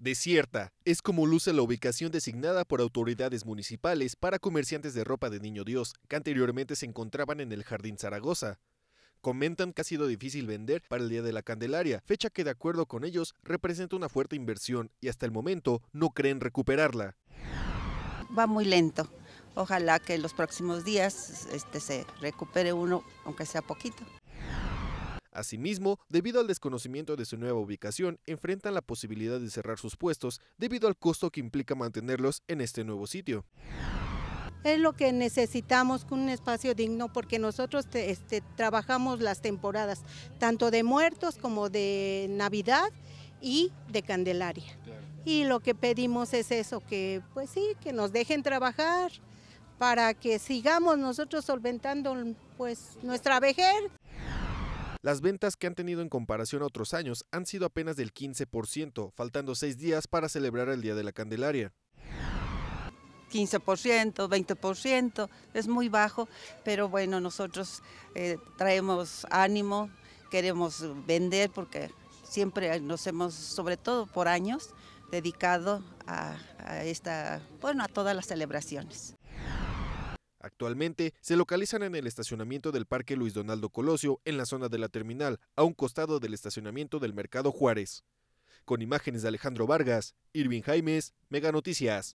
Desierta es como luce la ubicación designada por autoridades municipales para comerciantes de ropa de Niño Dios, que anteriormente se encontraban en el Jardín Zaragoza. Comentan que ha sido difícil vender para el Día de la Candelaria, fecha que de acuerdo con ellos representa una fuerte inversión y hasta el momento no creen recuperarla. Va muy lento. Ojalá que en los próximos días este, se recupere uno, aunque sea poquito. Asimismo, debido al desconocimiento de su nueva ubicación, enfrentan la posibilidad de cerrar sus puestos debido al costo que implica mantenerlos en este nuevo sitio. Es lo que necesitamos, un espacio digno, porque nosotros este, trabajamos las temporadas, tanto de muertos como de Navidad y de Candelaria. Y lo que pedimos es eso, que pues sí, que nos dejen trabajar para que sigamos nosotros solventando pues nuestra vejez. Las ventas que han tenido en comparación a otros años han sido apenas del 15%, faltando seis días para celebrar el Día de la Candelaria. 15%, 20%, es muy bajo, pero bueno, nosotros eh, traemos ánimo, queremos vender porque siempre nos hemos, sobre todo por años, dedicado a, a esta, bueno, a todas las celebraciones. Actualmente se localizan en el estacionamiento del Parque Luis Donaldo Colosio, en la zona de la terminal, a un costado del estacionamiento del Mercado Juárez. Con imágenes de Alejandro Vargas, Irving Jaimes, Mega Noticias.